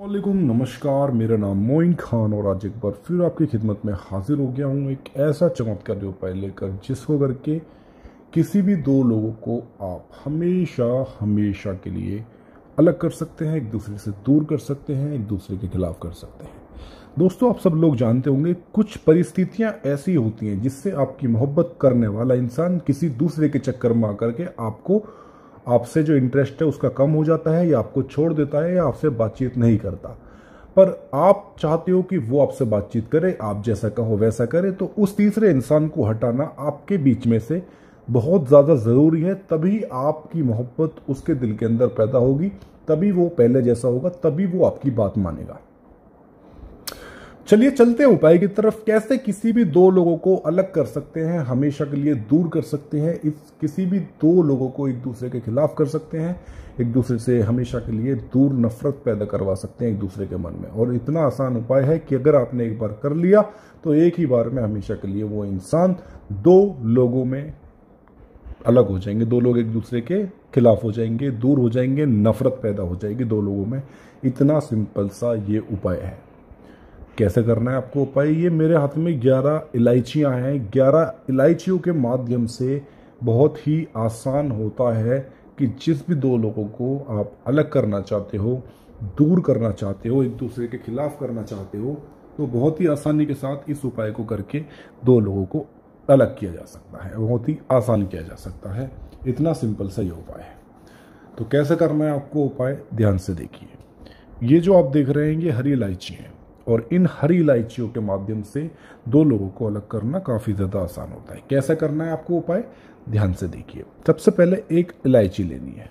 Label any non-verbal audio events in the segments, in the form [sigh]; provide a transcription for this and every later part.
वालेकुम नमस्कार मेरा नाम मोइन खान और आज एक बार फिर आपकी खिदमत में हाजिर हो गया हूँ एक ऐसा चमत्कारी उपाय लेकर जिसको करके किसी भी दो लोगों को आप हमेशा हमेशा के लिए अलग कर सकते हैं एक दूसरे से दूर कर सकते हैं एक दूसरे के खिलाफ कर सकते हैं दोस्तों आप सब लोग जानते होंगे कुछ परिस्थितियाँ ऐसी होती हैं जिससे आपकी मोहब्बत करने वाला इंसान किसी दूसरे के चक्कर में आकर के आपको आपसे जो इंटरेस्ट है उसका कम हो जाता है या आपको छोड़ देता है या आपसे बातचीत नहीं करता पर आप चाहते हो कि वो आपसे बातचीत करे आप जैसा कहो वैसा करे तो उस तीसरे इंसान को हटाना आपके बीच में से बहुत ज़्यादा ज़रूरी है तभी आपकी मोहब्बत उसके दिल के अंदर पैदा होगी तभी वो पहले जैसा होगा तभी वो आपकी बात मानेगा चलिए चलते हैं उपाय की तरफ कैसे किसी भी दो लोगों को अलग कर सकते हैं हमेशा के लिए दूर कर सकते हैं इस किसी भी दो लोगों को एक दूसरे के खिलाफ कर सकते हैं एक दूसरे से हमेशा के लिए दूर नफरत पैदा करवा सकते हैं एक दूसरे के मन में और इतना आसान उपाय है कि अगर आपने एक बार कर लिया तो एक ही बार में हमेशा के लिए वो इंसान दो लोगों में अलग हो जाएंगे दो लोग एक दूसरे के खिलाफ हो जाएंगे दूर हो जाएंगे नफरत पैदा हो जाएगी दो लोगों में इतना सिंपल सा ये उपाय है कैसे करना है आपको उपाय ये मेरे हाथ में ग्यारह इलायचियाँ हैं ग्यारह इलायचियों के माध्यम से बहुत ही आसान होता है कि जिस भी दो लोगों को आप अलग करना चाहते हो दूर करना चाहते हो एक दूसरे के खिलाफ करना चाहते हो तो बहुत ही आसानी के साथ इस उपाय को करके दो लोगों को अलग किया जा सकता है बहुत ही आसान किया जा सकता है इतना सिंपल सा ये उपाय है तो कैसे करना है आपको उपाय ध्यान से देखिए ये जो आप देख रहे हैं ये हरी इलायची हैं और इन हरी इलायचियों के माध्यम से दो लोगों को अलग करना काफ़ी ज़्यादा आसान होता है कैसा करना है आपको उपाय ध्यान से देखिए सबसे पहले एक इलायची लेनी है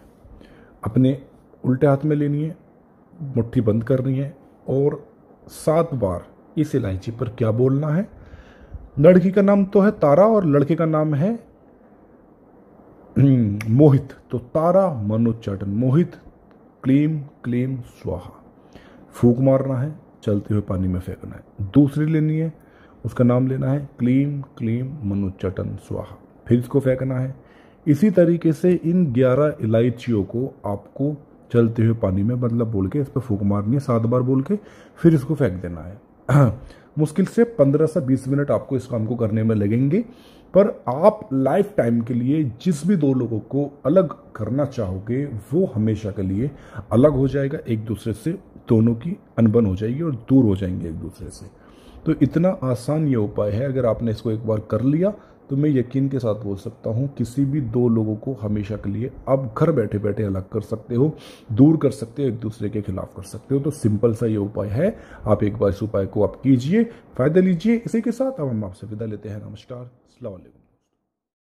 अपने उल्टे हाथ में लेनी है मुट्ठी बंद करनी है और सात बार इस इलायची पर क्या बोलना है लड़की का नाम तो है तारा और लड़के का नाम है [clears throat] मोहित तो तारा मनोचन मोहित क्लीम क्लीम स्वाहा फूक मारना है चलते हुए पानी में फेंकना है दूसरी लेनी है उसका नाम लेना है क्लीम क्लीम मनुचटन स्वाहा फिर इसको फेंकना है इसी तरीके से इन ग्यारह इलायचियों को आपको चलते हुए पानी में मतलब बोल के इस पर फूक मारनी है सात बार बोल के फिर इसको फेंक देना है [clears throat] मुश्किल से पंद्रह से बीस मिनट आपको इस काम को करने में लगेंगे पर आप लाइफ टाइम के लिए जिस भी दो लोगों को अलग करना चाहोगे वो हमेशा के लिए अलग हो जाएगा एक दूसरे से दोनों की अनबन हो जाएगी और दूर हो जाएंगे एक दूसरे से तो इतना आसान ये उपाय है अगर आपने इसको एक बार कर लिया तो मैं यकीन के साथ बोल सकता हूँ किसी भी दो लोगों को हमेशा के लिए आप घर बैठे बैठे अलग कर सकते हो दूर कर सकते हो एक दूसरे के खिलाफ कर सकते हो तो सिंपल सा ये उपाय है आप एक बार इस उपाय को आप कीजिए फायदा लीजिए इसी के साथ अब हम आपसे विदा लेते हैं नमस्कार अलैक्म